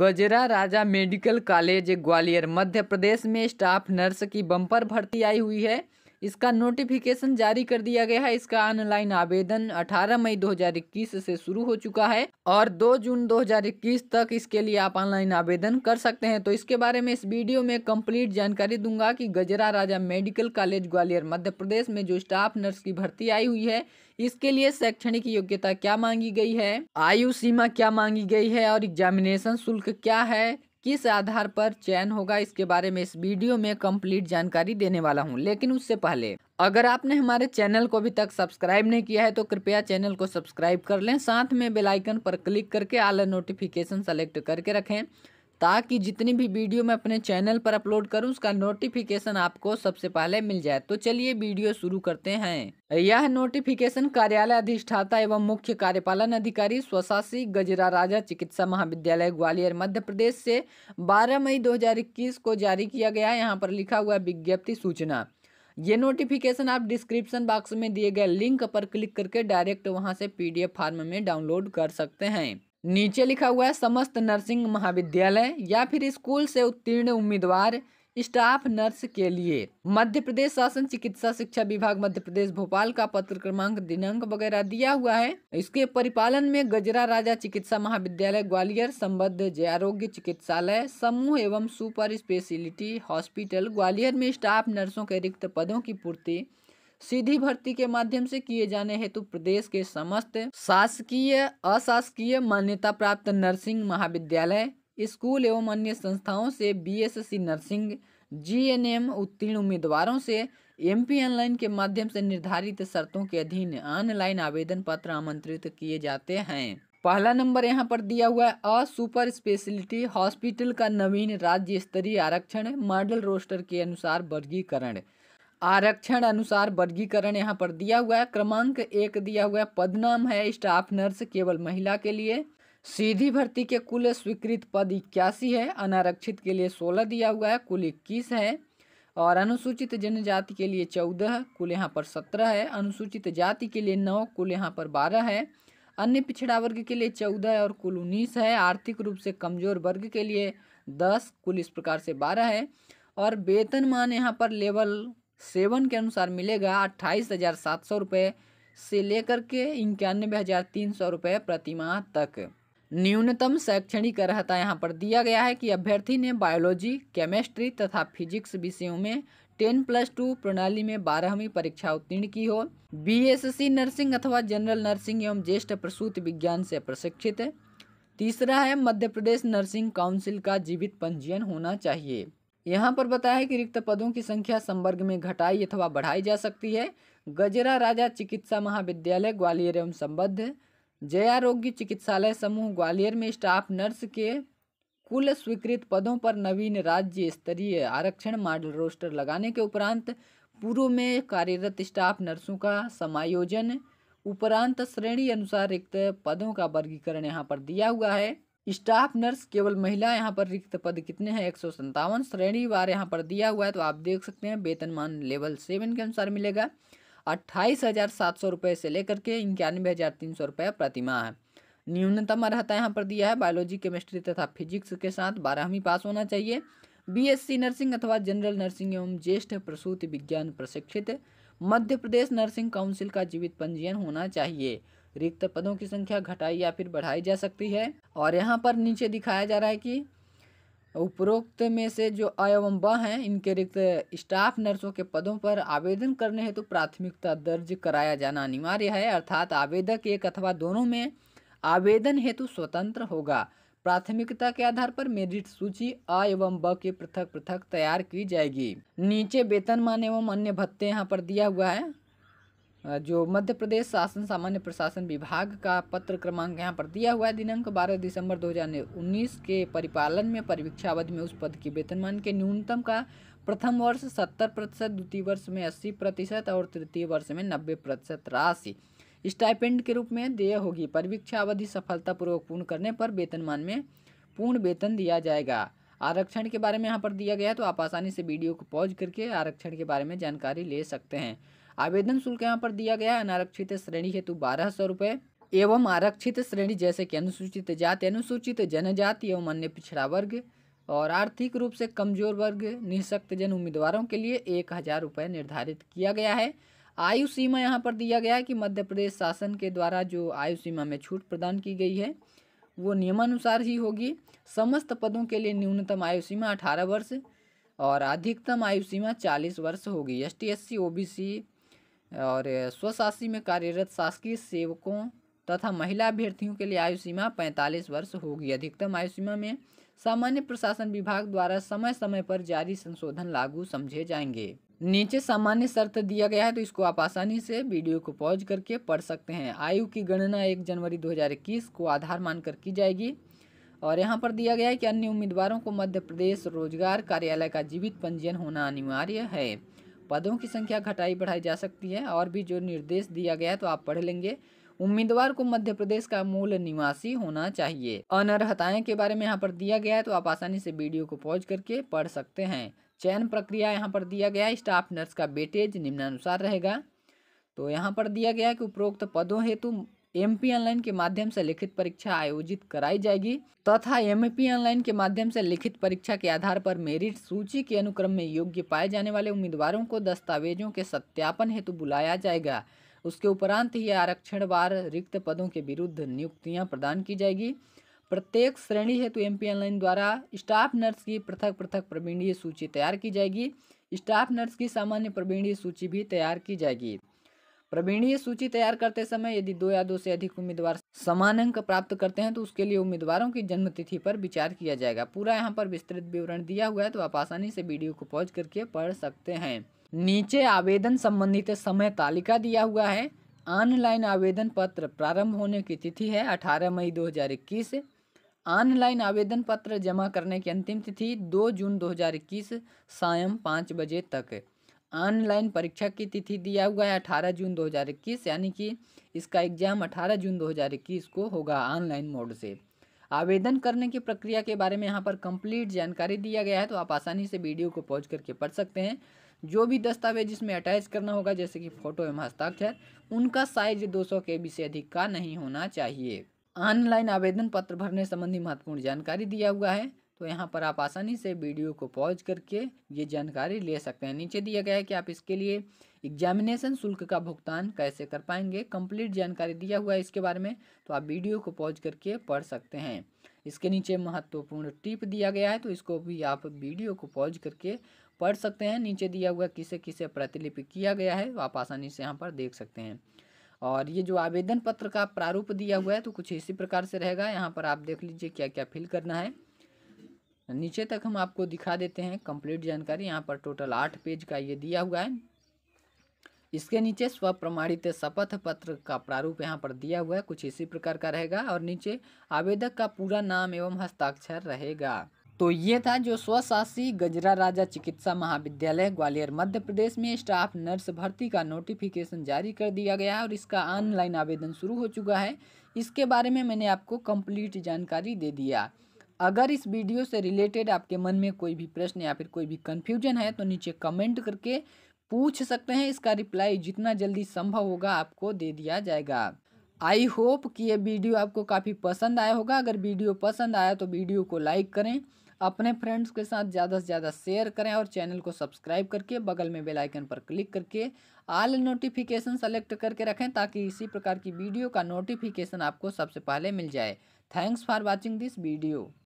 गजरा Raja Medical College Gwalior Madhya Pradesh में staff nurse की बम्पर भर्ती आई हुई है इसका नोटिफिकेशन जारी कर दिया गया है इसका ऑनलाइन आवेदन 18 मई 2021 से शुरू हो चुका है और 2 जून 2021 तक इसके लिए आप ऑनलाइन आवेदन कर सकते हैं तो इसके बारे में इस वीडियो में कंप्लीट जानकारी दूंगा कि गजरा राजा मेडिकल कॉलेज ग्वालियर मध्य प्रदेश में जो स्टाफ नर्स की भर्ती आई हुई है इसके लिए शैक्षणिक योग्यता क्या मांगी गई है आयु सीमा क्या मांगी गई है और एग्जामिनेशन शुल्क क्या है किस आधार पर चयन होगा इसके बारे में इस वीडियो में कंप्लीट जानकारी देने वाला हूं लेकिन उससे पहले अगर आपने हमारे चैनल को अभी तक सब्सक्राइब नहीं किया है तो कृपया चैनल को सब्सक्राइब कर लें साथ में बेल आइकन पर क्लिक करके आल नोटिफिकेशन सेलेक्ट करके रखें ताकि जितनी भी वीडियो मैं अपने चैनल पर अपलोड करूं उसका नोटिफिकेशन आपको सबसे पहले मिल जाए तो चलिए वीडियो शुरू करते हैं यह नोटिफिकेशन कार्यालय अधिष्ठाता एवं मुख्य कार्यपालन अधिकारी स्वशासी गजरा राजा चिकित्सा महाविद्यालय ग्वालियर मध्य प्रदेश से 12 मई 2021 को जारी किया गया यहाँ पर लिखा हुआ विज्ञप्ति सूचना ये नोटिफिकेशन आप डिस्क्रिप्शन बॉक्स में दिए गए लिंक पर क्लिक करके डायरेक्ट वहाँ से पी फार्म में डाउनलोड कर सकते हैं नीचे लिखा हुआ है समस्त नर्सिंग महाविद्यालय या फिर स्कूल से उत्तीर्ण उम्मीदवार स्टाफ नर्स के लिए मध्य प्रदेश शासन चिकित्सा शिक्षा विभाग मध्य प्रदेश भोपाल का पत्र क्रमांक दिनांक वगैरह दिया हुआ है इसके परिपालन में गजरा राजा चिकित्सा महाविद्यालय ग्वालियर संबद्ध जय आरोग्य चिकित्सालय समूह एवं सुपर स्पेशलिटी हॉस्पिटल ग्वालियर में स्टाफ नर्सों के रिक्त पदों की पूर्ति सीधी भर्ती के माध्यम से किए जाने हेतु प्रदेश के समस्त शासकीय अशासकीय मान्यता प्राप्त नर्सिंग महाविद्यालय स्कूल एवं अन्य संस्थाओं से बीएससी नर्सिंग जीएनएम उत्तीर्ण उम्मीदवारों से एमपी ऑनलाइन के माध्यम से निर्धारित शर्तों के अधीन ऑनलाइन आवेदन पत्र आमंत्रित किए जाते हैं पहला नंबर यहाँ पर दिया हुआ है अ सुपर स्पेशलिटी हॉस्पिटल का नवीन राज्य स्तरीय आरक्षण मॉडल रोस्टर के अनुसार वर्गीकरण आरक्षण अनुसार वर्गीकरण यहाँ पर दिया हुआ है क्रमांक एक दिया हुआ है पद नाम है स्टाफ नर्स केवल महिला के लिए सीधी भर्ती के कुल स्वीकृत पद इक्यासी है अनारक्षित के लिए सोलह दिया हुआ है कुल इक्कीस है और अनुसूचित जनजाति के लिए चौदह कुल यहाँ पर सत्रह है अनुसूचित जाति के लिए नौ कुल यहाँ पर बारह है अन्य पिछड़ा वर्ग के लिए चौदह और कुल उन्नीस है आर्थिक रूप से कमजोर वर्ग के लिए दस कुल इस प्रकार से बारह है और वेतनमान यहाँ पर लेवल सेवन के अनुसार मिलेगा अट्ठाईस हज़ार सात सौ रुपये से लेकर के इक्यानवे हज़ार तीन सौ रुपये प्रतिमाह तक न्यूनतम शैक्षणिक अर्हता यहाँ पर दिया गया है कि अभ्यर्थी ने बायोलॉजी केमिस्ट्री तथा फिजिक्स विषयों में टेन प्लस टू प्रणाली में बारहवीं परीक्षा उत्तीर्ण की हो बीएससी नर्सिंग अथवा जनरल नर्सिंग एवं ज्येष्ठ प्रसूत विज्ञान से प्रशिक्षित है तीसरा है मध्य प्रदेश नर्सिंग काउंसिल का जीवित पंजीयन होना चाहिए यहाँ पर बताया है कि रिक्त पदों की संख्या संवर्ग में घटाई अथवा बढ़ाई जा सकती है गजरा राजा चिकित्सा महाविद्यालय ग्वालियर एवं संबद्ध जयारोग्य चिकित्सालय समूह ग्वालियर में स्टाफ नर्स के कुल स्वीकृत पदों पर नवीन राज्य स्तरीय आरक्षण मॉडल रोस्टर लगाने के उपरांत पूर्व में कार्यरत स्टाफ नर्सों का समायोजन उपरांत श्रेणी अनुसार रिक्त पदों का वर्गीकरण यहाँ पर दिया हुआ है स्टाफ नर्स केवल महिला यहाँ पर रिक्त पद कितने हैं एक सौ संतावन श्रेणी बार यहाँ पर दिया हुआ है तो आप देख सकते हैं वेतनमान लेवल सेवन के अनुसार मिलेगा अट्ठाईस हज़ार सात सौ रुपये से लेकर के इक्यानवे हज़ार तीन सौ रुपये प्रतिमा है न्यूनतम अर्हता यहाँ पर दिया है बायोलॉजी केमिस्ट्री तथा फिजिक्स के साथ बारहवीं पास होना चाहिए बी नर्सिंग अथवा जनरल नर्सिंग एवं ज्येष्ठ प्रसूति विज्ञान प्रशिक्षित मध्य प्रदेश नर्सिंग काउंसिल का जीवित पंजीयन होना चाहिए रिक्त पदों की संख्या घटाई या फिर बढ़ाई जा सकती है और यहाँ पर नीचे दिखाया जा रहा है कि उपरोक्त में से जो अ एवं ब हैं इनके रिक्त स्टाफ नर्सों के पदों पर आवेदन करने हेतु तो प्राथमिकता दर्ज कराया जाना अनिवार्य है अर्थात आवेदक एक अथवा दोनों में आवेदन हेतु तो स्वतंत्र होगा प्राथमिकता के आधार पर मेरिट सूची अ एवं ब के पृथक पृथक तैयार की जाएगी नीचे वेतनमान एवं अन्य भत्ते यहाँ पर दिया हुआ है जो मध्य प्रदेश शासन सामान्य प्रशासन विभाग का पत्र क्रमांक यहाँ पर दिया हुआ है दिनांक 12 दिसंबर 2019 के परिपालन में परीक्षा अवधि में उस पद के वेतनमान के न्यूनतम का प्रथम वर्ष 70 प्रतिशत द्वितीय वर्ष में 80 प्रतिशत और तृतीय वर्ष में 90 प्रतिशत राशि स्टाइपेंड के रूप में देय होगी परीक्षा अवधि सफलतापूर्वक पूर्ण करने पर वेतनमान में पूर्ण वेतन दिया जाएगा आरक्षण के बारे में यहाँ पर दिया गया तो आप आसानी से वीडियो को पॉज करके आरक्षण के बारे में जानकारी ले सकते हैं आवेदन शुल्क यहाँ पर दिया गया है अनारक्षित श्रेणी हेतु बारह सौ रुपये एवं आरक्षित श्रेणी जैसे कि अनुसूचित जाति अनुसूचित जनजाति एवं अन्य पिछड़ा वर्ग और आर्थिक रूप से कमजोर वर्ग निःशक्त जन उम्मीदवारों के लिए एक हज़ार रुपये निर्धारित किया गया है आयु सीमा यहाँ पर दिया गया है कि मध्य प्रदेश शासन के द्वारा जो आयु सीमा में छूट प्रदान की गई है वो नियमानुसार ही होगी समस्त पदों के लिए न्यूनतम आयु सीमा अठारह वर्ष और अधिकतम आयु सीमा चालीस वर्ष होगी S T S C O B C और स्वशासी में कार्यरत शासकीय सेवकों तथा महिला अभ्यर्थियों के लिए आयु सीमा पैंतालीस वर्ष होगी अधिकतम आयु सीमा में सामान्य प्रशासन विभाग द्वारा समय समय पर जारी संशोधन लागू समझे जाएंगे नीचे सामान्य शर्त दिया गया है तो इसको आप आसानी से वीडियो को पॉज करके पढ़ सकते हैं आयु की गणना एक जनवरी 2021 को आधार मानकर की जाएगी और यहाँ पर दिया गया है कि अन्य उम्मीदवारों को मध्य प्रदेश रोजगार कार्यालय का जीवित पंजीयन होना अनिवार्य है पदों की संख्या घटाई बढ़ाई जा सकती है और भी जो निर्देश दिया गया है तो आप पढ़ लेंगे उम्मीदवार को मध्य प्रदेश का मूल निवासी होना चाहिए अनर्हताएं के बारे में यहाँ पर दिया गया है तो आप आसानी से वीडियो को पॉज करके पढ़ सकते हैं चयन प्रक्रिया यहाँ पर दिया गया है स्टाफ नर्स का बेटेज निम्नानुसार रहेगा तो यहाँ पर दिया गया है कि उपरोक्त पदों हेतु एमपी ऑनलाइन के माध्यम से लिखित परीक्षा आयोजित कराई जाएगी तथा एमपी ऑनलाइन के माध्यम से लिखित परीक्षा के आधार पर मेरिट सूची के अनुक्रम में योग्य पाए जाने वाले उम्मीदवारों को दस्तावेजों के सत्यापन हेतु बुलाया जाएगा उसके उपरांत ही आरक्षण बार रिक्त पदों के विरुद्ध नियुक्तियां प्रदान की जाएगी प्रत्येक श्रेणी हेतु एम पी ऑनलाइन द्वारा स्टाफ नर्स की पृथक पृथक प्रवीणीय सूची तैयार की जाएगी स्टाफ नर्स की सामान्य प्रवीणीय सूची भी तैयार की जाएगी प्रवीणीय सूची तैयार करते समय यदि दो या दो से अधिक उम्मीदवार समान अंक प्राप्त करते हैं तो उसके लिए उम्मीदवारों की जन्मतिथि पर विचार किया जाएगा पूरा यहाँ पर विस्तृत विवरण दिया हुआ है तो आप आसानी से वीडियो को पॉज करके पढ़ सकते हैं नीचे आवेदन संबंधित समय तालिका दिया हुआ है ऑनलाइन आवेदन पत्र प्रारंभ होने की तिथि है अठारह मई दो ऑनलाइन आवेदन पत्र जमा करने की अंतिम तिथि दो जून दो सायं पाँच बजे तक ऑनलाइन परीक्षा की तिथि दिया हुआ है अठारह जून इक्कीस यानी कि इसका एग्ज़ाम अठारह जून इक्कीस को होगा ऑनलाइन मोड से आवेदन करने की प्रक्रिया के बारे में यहाँ पर कंप्लीट जानकारी दिया गया है तो आप आसानी से वीडियो को पहुँच करके पढ़ सकते हैं जो भी दस्तावेज इसमें अटैच करना होगा जैसे कि फ़ोटो एवं हस्ताक्षर उनका साइज 200 बी से अधिक का नहीं होना चाहिए ऑनलाइन आवेदन पत्र भरने संबंधी महत्वपूर्ण जानकारी दिया हुआ है तो यहाँ पर आप आसानी से वीडियो को पॉज करके ये जानकारी ले सकते हैं नीचे दिया गया है कि आप इसके लिए एग्जामिनेशन शुल्क का भुगतान कैसे कर पाएंगे कंप्लीट जानकारी दिया हुआ है इसके बारे में तो आप वीडियो को पॉज करके पढ़ सकते हैं इसके नीचे महत्वपूर्ण टिप दिया गया है तो इसको भी आप वीडियो को पॉज करके पढ़ सकते हैं नीचे दिया हुआ किसे किसे प्रतिलिपि किया गया है आप आसानी से यहाँ पर देख सकते हैं और ये जो आवेदन पत्र का प्रारूप दिया हुआ है तो कुछ इसी प्रकार से रहेगा यहाँ पर आप देख लीजिए क्या क्या फिल करना है नीचे तक हम आपको दिखा देते हैं कंप्लीट जानकारी यहाँ पर टोटल आठ पेज का ये दिया हुआ है इसके नीचे स्व प्रमाणित शपथ पत्र का प्रारूप यहाँ पर दिया हुआ है कुछ इसी प्रकार का रहेगा और नीचे आवेदक का पूरा नाम एवं हस्ताक्षर रहेगा तो ये था जो स्वशासी गजरा राजा चिकित्सा महाविद्यालय ग्वालियर मध्य प्रदेश में स्टाफ नर्स भर्ती का नोटिफिकेशन जारी कर दिया गया है और इसका ऑनलाइन आवेदन शुरू हो चुका है इसके बारे में मैंने आपको कंप्लीट जानकारी दे दिया अगर इस वीडियो से रिलेटेड आपके मन में कोई भी प्रश्न या फिर कोई भी कन्फ्यूजन है तो नीचे कमेंट करके पूछ सकते हैं इसका रिप्लाई जितना जल्दी संभव होगा आपको दे दिया जाएगा आई होप कि ये वीडियो आपको काफ़ी पसंद आया होगा अगर वीडियो पसंद आया तो वीडियो को लाइक करें अपने फ्रेंड्स के साथ ज़्यादा से ज़्यादा शेयर करें और चैनल को सब्सक्राइब करके बगल में बेल आइकन पर क्लिक करके आल नोटिफिकेशन सेलेक्ट करके रखें ताकि इसी प्रकार की वीडियो का नोटिफिकेशन आपको सबसे पहले मिल जाए thanks for watching this video